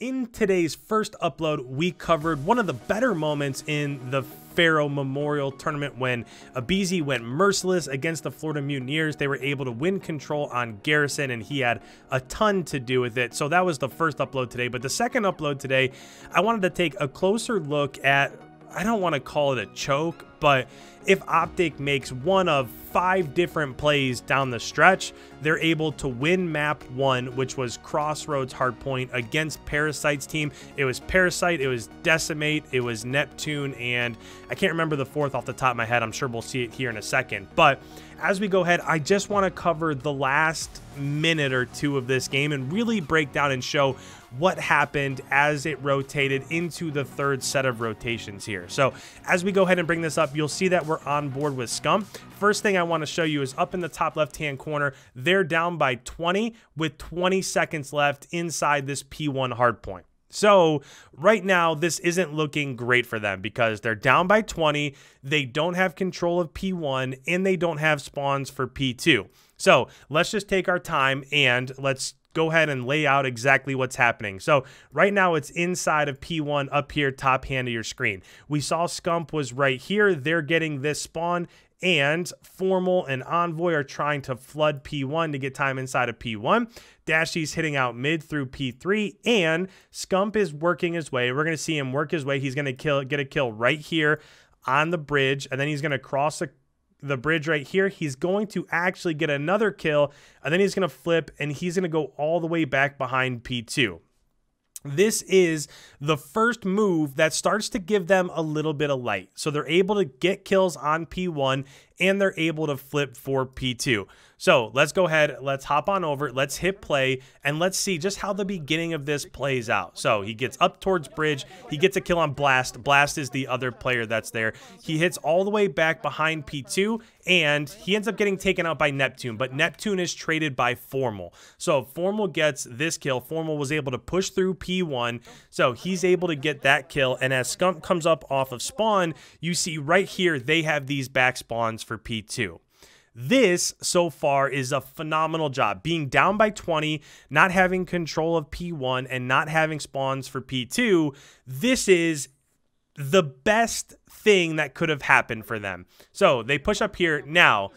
In today's first upload, we covered one of the better moments in the Pharaoh Memorial Tournament when Abizi went merciless against the Florida Mutineers. They were able to win control on Garrison, and he had a ton to do with it. So that was the first upload today. But the second upload today, I wanted to take a closer look at I don't want to call it a choke, but if Optic makes one of five different plays down the stretch, they're able to win map one, which was Crossroads Hardpoint against Parasite's team. It was Parasite, it was Decimate, it was Neptune, and I can't remember the fourth off the top of my head. I'm sure we'll see it here in a second. But as we go ahead, I just want to cover the last minute or two of this game and really break down and show what happened as it rotated into the third set of rotations here. So as we go ahead and bring this up, up, you'll see that we're on board with Scum. First thing I want to show you is up in the top left-hand corner, they're down by 20 with 20 seconds left inside this P1 hardpoint. So right now, this isn't looking great for them because they're down by 20. They don't have control of P1 and they don't have spawns for P2. So let's just take our time and let's go ahead and lay out exactly what's happening. So right now it's inside of P1 up here, top hand of your screen. We saw Scump was right here. They're getting this spawn and Formal and Envoy are trying to flood P1 to get time inside of P1. Dashy's hitting out mid through P3, and Scump is working his way. We're going to see him work his way. He's going to kill, get a kill right here on the bridge, and then he's going to cross the the bridge right here. He's going to actually get another kill, and then he's going to flip, and he's going to go all the way back behind P2. This is the first move that starts to give them a little bit of light. So they're able to get kills on P1 and they're able to flip for P2. So let's go ahead, let's hop on over, let's hit play, and let's see just how the beginning of this plays out. So he gets up towards Bridge, he gets a kill on Blast. Blast is the other player that's there. He hits all the way back behind P2, and he ends up getting taken out by Neptune, but Neptune is traded by Formal. So Formal gets this kill. Formal was able to push through P1, so he's able to get that kill, and as Skump comes up off of spawn, you see right here they have these back spawns for P2. This so far is a phenomenal job. Being down by 20, not having control of P1, and not having spawns for P2, this is the best thing that could have happened for them. So they push up here. Now,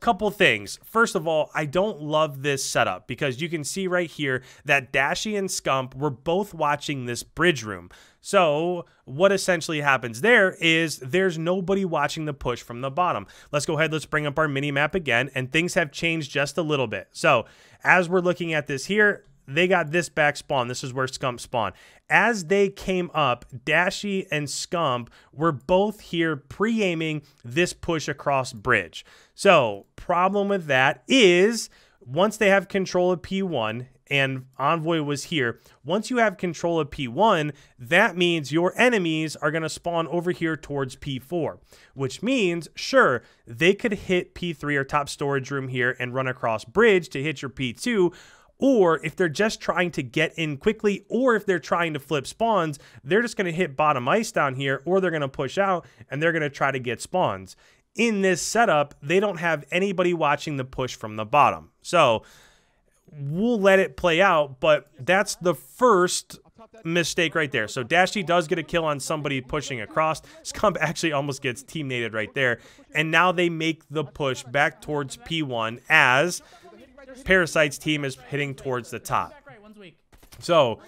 couple things. First of all, I don't love this setup because you can see right here that Dashy and Scump were both watching this bridge room. So, what essentially happens there is there's nobody watching the push from the bottom. Let's go ahead, let's bring up our mini map again, and things have changed just a little bit. So, as we're looking at this here, they got this back spawn. This is where Scump spawned. As they came up, Dashy and Scump were both here pre-aiming this push across bridge. So problem with that is once they have control of P1, and Envoy was here. Once you have control of P1, that means your enemies are going to spawn over here towards P4, which means, sure, they could hit P3 or top storage room here and run across bridge to hit your P2, or if they're just trying to get in quickly, or if they're trying to flip spawns, they're just going to hit bottom ice down here, or they're going to push out and they're going to try to get spawns. In this setup, they don't have anybody watching the push from the bottom. So we'll let it play out, but that's the first mistake right there. So Dashy does get a kill on somebody pushing across. Scump actually almost gets teammated right there. And now they make the push back towards P1 as Parasite's team is hitting towards the top. So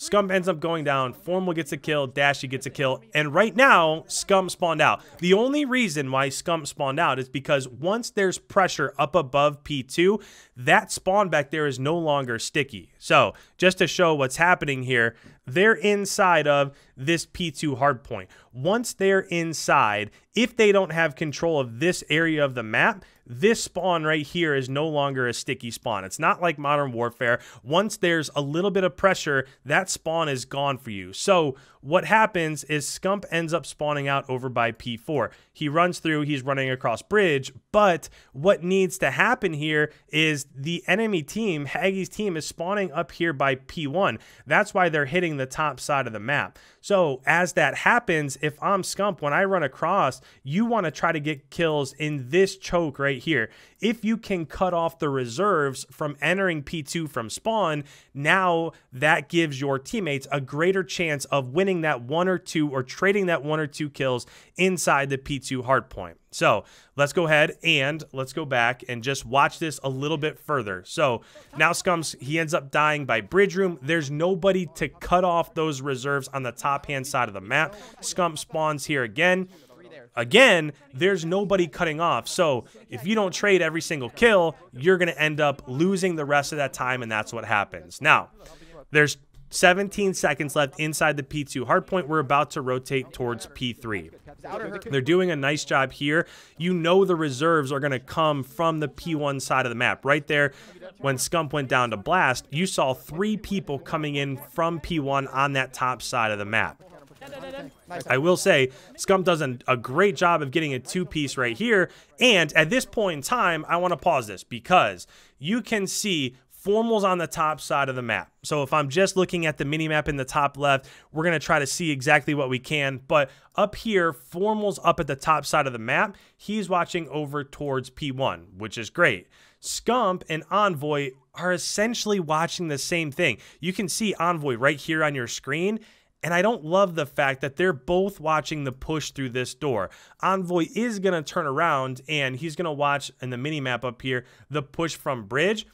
Scum ends up going down. Formal gets a kill. Dashy gets a kill. And right now, Scum spawned out. The only reason why Scum spawned out is because once there's pressure up above P2, that spawn back there is no longer sticky. So just to show what's happening here, they're inside of this P2 hardpoint. Once they're inside, if they don't have control of this area of the map, this spawn right here is no longer a sticky spawn. It's not like Modern Warfare. Once there's a little bit of pressure, that spawn is gone for you. So what happens is Scump ends up spawning out over by P4. He runs through, he's running across bridge, but what needs to happen here is the enemy team, Haggy's team, is spawning up here by P1. That's why they're hitting the top side of the map. So as that happens, if I'm Scump, when I run across, you want to try to get kills in this choke right here. If you can cut off the reserves from entering P2 from spawn, now that gives your teammates a greater chance of winning getting that one or two or trading that one or two kills inside the P2 hard point. So let's go ahead and let's go back and just watch this a little bit further. So now Scums, he ends up dying by Bridge Room. There's nobody to cut off those reserves on the top hand side of the map. Scump spawns here again. Again, there's nobody cutting off. So if you don't trade every single kill, you're going to end up losing the rest of that time, and that's what happens. Now, there's 17 seconds left inside the P2 hardpoint. We're about to rotate towards P3. They're doing a nice job here. You know the reserves are going to come from the P1 side of the map. Right there, when Scump went down to Blast, you saw three people coming in from P1 on that top side of the map. I will say, Scump does an, a great job of getting a two-piece right here, and at this point in time, I want to pause this because you can see Formal's on the top side of the map. So if I'm just looking at the mini map in the top left, we're going to try to see exactly what we can. But up here, Formal's up at the top side of the map. He's watching over towards P1, which is great. Scump and Envoy are essentially watching the same thing. You can see Envoy right here on your screen. And I don't love the fact that they're both watching the push through this door. Envoy is going to turn around and he's going to watch in the mini map up here the push from Bridge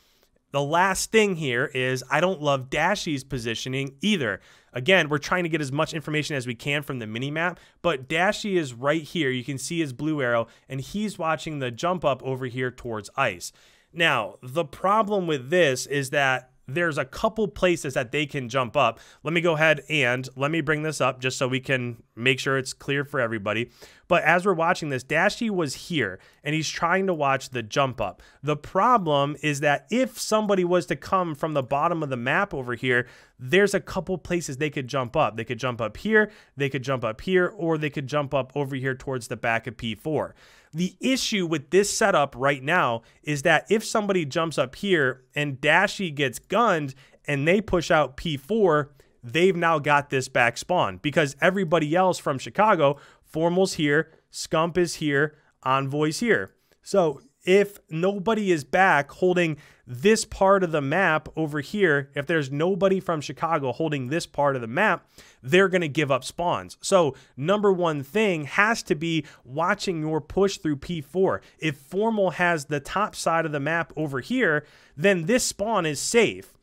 the last thing here is I don't love Dashy's positioning either. Again, we're trying to get as much information as we can from the minimap, but Dashy is right here. You can see his blue arrow, and he's watching the jump up over here towards ice. Now, the problem with this is that there's a couple places that they can jump up. Let me go ahead and let me bring this up just so we can make sure it's clear for everybody. But as we're watching this, Dashy was here and he's trying to watch the jump up. The problem is that if somebody was to come from the bottom of the map over here, there's a couple places they could jump up. They could jump up here, they could jump up here, or they could jump up over here towards the back of P4. The issue with this setup right now is that if somebody jumps up here and Dashy gets gunned and they push out P4, they've now got this back spawn because everybody else from Chicago, Formal's here, Scump is here, Envoy's here. So if nobody is back holding this part of the map over here, if there's nobody from Chicago holding this part of the map, they're going to give up spawns. So, number one thing has to be watching your push through P4. If Formal has the top side of the map over here, then this spawn is safe.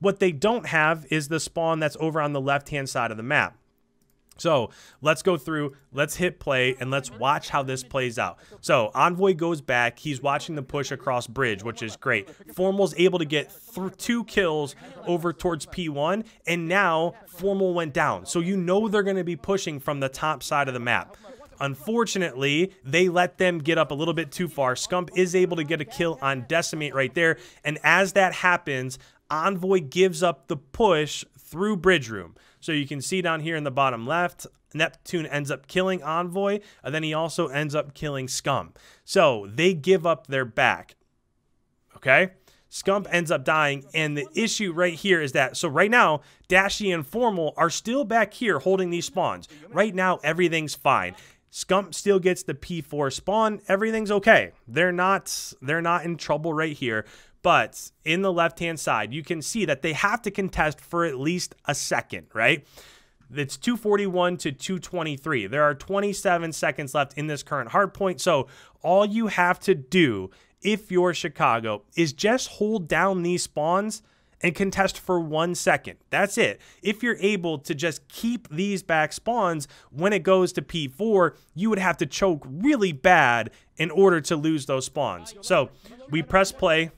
What they don't have is the spawn that's over on the left hand side of the map. So let's go through, let's hit play, and let's watch how this plays out. So Envoy goes back. He's watching the push across bridge, which is great. Formal's able to get two kills over towards P1, and now Formal went down. So you know they're going to be pushing from the top side of the map. Unfortunately, they let them get up a little bit too far. Scump is able to get a kill on Decimate right there. And as that happens, Envoy gives up the push through Bridge Room. So you can see down here in the bottom left, Neptune ends up killing Envoy, and then he also ends up killing Scum. So they give up their back. Okay? Scump ends up dying, and the issue right here is that, so right now, Dashie and Formal are still back here holding these spawns. Right now, everything's fine. Scump still gets the P4 spawn. Everything's okay. They're not they're not in trouble right here but in the left hand side, you can see that they have to contest for at least a second, right? It's 241 to 223. There are 27 seconds left in this current hard point. So all you have to do if you're Chicago is just hold down these spawns and contest for one second. That's it. If you're able to just keep these back spawns when it goes to P4, you would have to choke really bad in order to lose those spawns. So we press play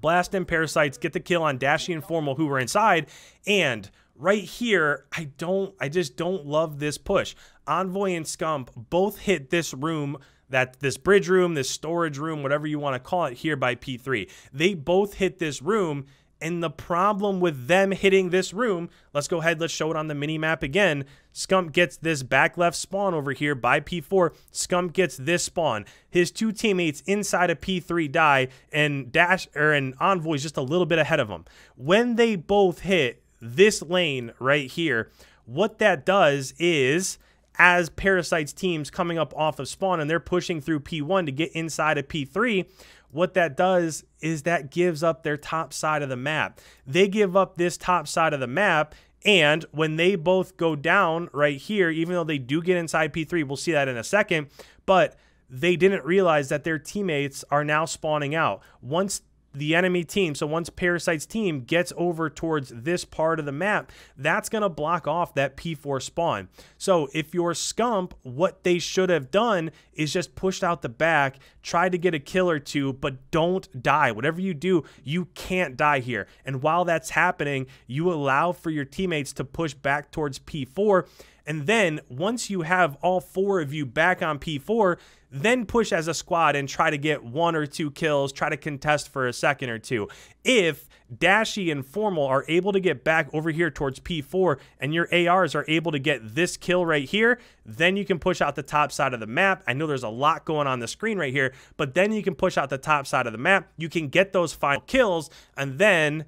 blast in parasites, get the kill on Dashi and Formal who were inside. And right here, I don't, I just don't love this push. Envoy and Scump both hit this room that this bridge room, this storage room, whatever you want to call it here by P3. They both hit this room and the problem with them hitting this room, let's go ahead, let's show it on the mini map again. Scump gets this back left spawn over here by P4. Scump gets this spawn. His two teammates inside of P3 die, and Dash or and Envoy's just a little bit ahead of them. When they both hit this lane right here, what that does is as Parasite's teams coming up off of spawn and they're pushing through P1 to get inside of P3, what that does is that gives up their top side of the map. They give up this top side of the map. And when they both go down right here, even though they do get inside P3, we'll see that in a second, but they didn't realize that their teammates are now spawning out. Once the enemy team. So once Parasite's team gets over towards this part of the map, that's going to block off that P4 spawn. So if you're Scump, what they should have done is just pushed out the back, tried to get a kill or two, but don't die. Whatever you do, you can't die here. And while that's happening, you allow for your teammates to push back towards P4 and then once you have all four of you back on P4, then push as a squad and try to get one or two kills, try to contest for a second or two. If Dashy and Formal are able to get back over here towards P4 and your ARs are able to get this kill right here, then you can push out the top side of the map. I know there's a lot going on the screen right here, but then you can push out the top side of the map. You can get those final kills and then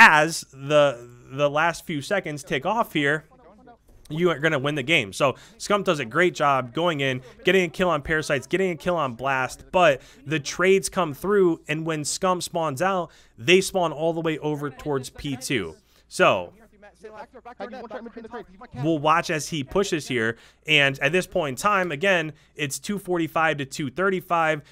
as the the last few seconds tick off here, you aren't going to win the game. So Scump does a great job going in, getting a kill on Parasites, getting a kill on Blast, but the trades come through, and when Scump spawns out, they spawn all the way over towards P2. So we'll watch as he pushes here, and at this point in time, again, it's 245 to 235.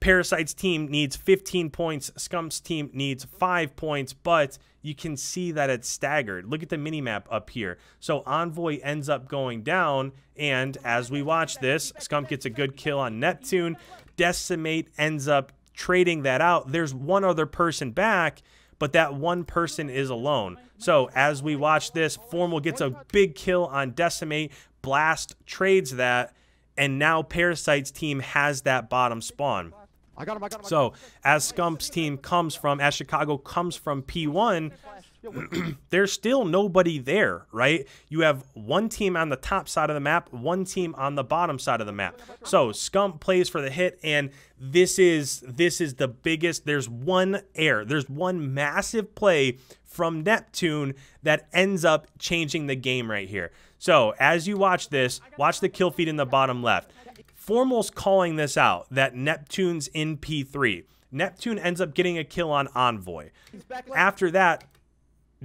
Parasite's team needs 15 points, Scump's team needs 5 points, but – you can see that it's staggered. Look at the mini map up here. So Envoy ends up going down, and as we watch this, Skunk gets a good kill on Neptune. Decimate ends up trading that out. There's one other person back, but that one person is alone. So as we watch this, Formal gets a big kill on Decimate. Blast trades that, and now Parasite's team has that bottom spawn. I got him, I got him. So as Scump's team comes from, as Chicago comes from P1, there's still nobody there, right? You have one team on the top side of the map, one team on the bottom side of the map. So Scump plays for the hit, and this is this is the biggest. There's one air, there's one massive play from Neptune that ends up changing the game right here. So as you watch this, watch the kill feed in the bottom left. Formal's calling this out that Neptune's in P3. Neptune ends up getting a kill on Envoy. After that,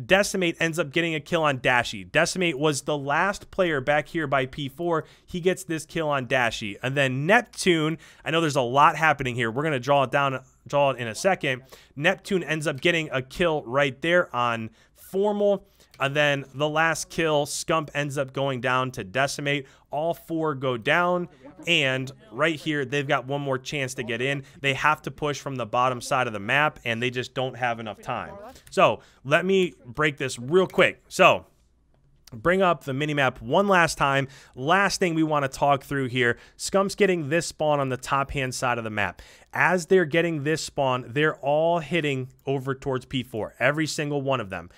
Decimate ends up getting a kill on Dashi. Decimate was the last player back here by P4. He gets this kill on Dashi. And then Neptune, I know there's a lot happening here. We're going to draw it down, draw it in a second. Neptune ends up getting a kill right there on Formal. And then the last kill, Scump ends up going down to decimate. All four go down. And right here, they've got one more chance to get in. They have to push from the bottom side of the map, and they just don't have enough time. So let me break this real quick. So bring up the minimap one last time. Last thing we want to talk through here, Scump's getting this spawn on the top hand side of the map. As they're getting this spawn, they're all hitting over towards P4, every single one of them.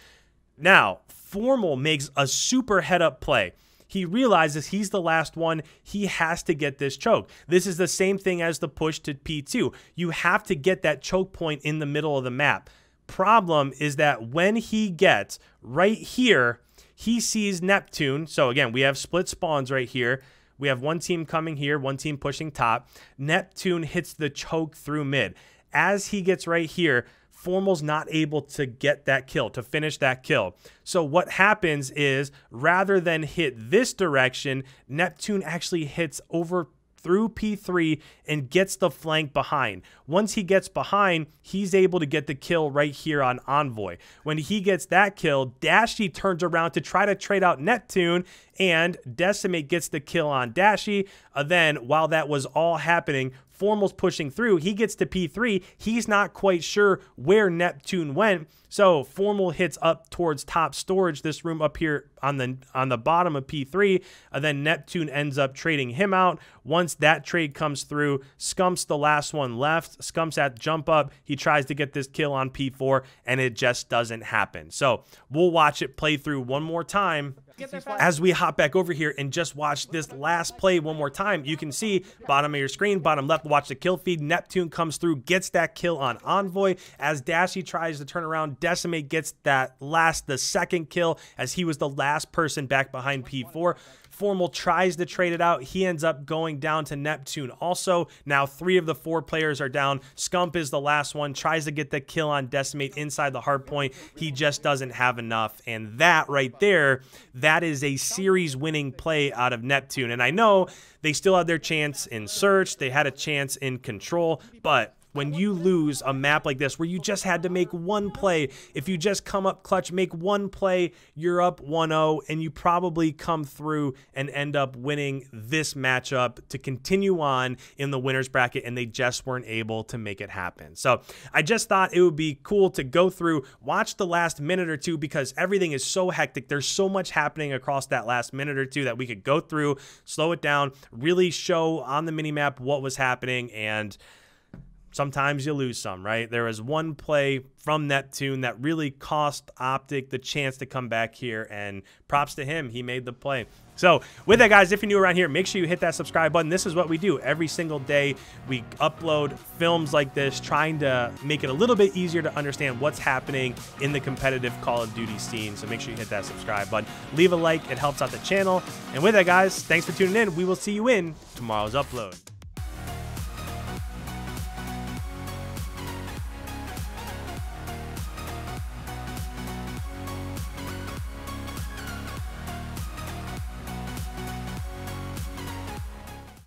Now, Formal makes a super head up play. He realizes he's the last one. He has to get this choke. This is the same thing as the push to P2. You have to get that choke point in the middle of the map. Problem is that when he gets right here, he sees Neptune. So again, we have split spawns right here. We have one team coming here, one team pushing top. Neptune hits the choke through mid. As he gets right here, Formal's not able to get that kill, to finish that kill. So what happens is rather than hit this direction, Neptune actually hits over through P3 and gets the flank behind. Once he gets behind, he's able to get the kill right here on Envoy. When he gets that kill, Dashi turns around to try to trade out Neptune and Decimate gets the kill on Dashi. Uh, then while that was all happening, Formal's pushing through. He gets to P3. He's not quite sure where Neptune went. So Formal hits up towards top storage, this room up here on the on the bottom of P3. And then Neptune ends up trading him out. Once that trade comes through, Scump's the last one left. Scump's at jump up. He tries to get this kill on P4, and it just doesn't happen. So we'll watch it play through one more time as we hop back over here and just watch this last play one more time, you can see bottom of your screen, bottom left, watch the kill feed. Neptune comes through, gets that kill on Envoy. As Dashy tries to turn around, Decimate gets that last, the second kill as he was the last person back behind P4. Formal tries to trade it out. He ends up going down to Neptune. Also, now three of the four players are down. Scump is the last one, tries to get the kill on Decimate inside the hard point. He just doesn't have enough. And that right there, that is a series winning play out of Neptune. And I know they still had their chance in search, they had a chance in control, but when you lose a map like this where you just had to make one play, if you just come up clutch, make one play, you're up 1-0 and you probably come through and end up winning this matchup to continue on in the winner's bracket and they just weren't able to make it happen. So I just thought it would be cool to go through, watch the last minute or two because everything is so hectic. There's so much happening across that last minute or two that we could go through, slow it down, really show on the mini map what was happening and sometimes you lose some, right? There was one play from Neptune that really cost Optic the chance to come back here, and props to him. He made the play. So with that, guys, if you're new around here, make sure you hit that subscribe button. This is what we do every single day. We upload films like this, trying to make it a little bit easier to understand what's happening in the competitive Call of Duty scene. So make sure you hit that subscribe button. Leave a like. It helps out the channel. And with that, guys, thanks for tuning in. We will see you in tomorrow's upload.